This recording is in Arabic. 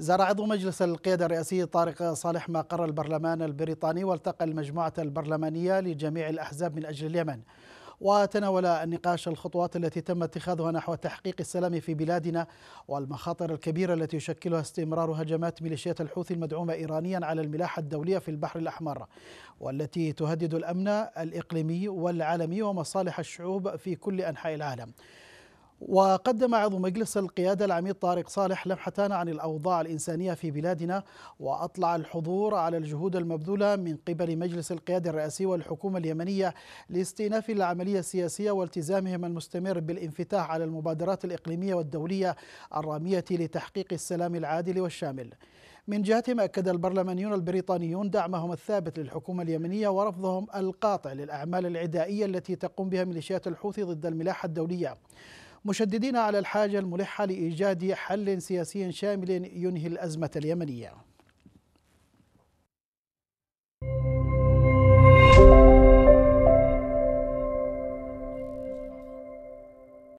زار عضو مجلس القيادة الرئاسي طارق صالح ما قرر البرلمان البريطاني والتقى المجموعة البرلمانية لجميع الأحزاب من أجل اليمن وتناول النقاش الخطوات التي تم اتخاذها نحو تحقيق السلام في بلادنا والمخاطر الكبيرة التي يشكلها استمرار هجمات ميليشيات الحوثي المدعومة إيرانيا على الملاحة الدولية في البحر الأحمر والتي تهدد الأمن الإقليمي والعالمي ومصالح الشعوب في كل أنحاء العالم وقدم عضو مجلس القيادة العميد طارق صالح لمحتان عن الأوضاع الإنسانية في بلادنا وأطلع الحضور على الجهود المبذولة من قبل مجلس القيادة الرئاسي والحكومة اليمنية لاستئناف العملية السياسية والتزامهم المستمر بالانفتاح على المبادرات الإقليمية والدولية الرامية لتحقيق السلام العادل والشامل من جهتهم أكد البرلمانيون البريطانيون دعمهم الثابت للحكومة اليمنية ورفضهم القاطع للأعمال العدائية التي تقوم بها ميليشيات الحوثي ضد الملاحة الدولية مشددين على الحاجة الملحة لإيجاد حل سياسي شامل ينهي الأزمة اليمنية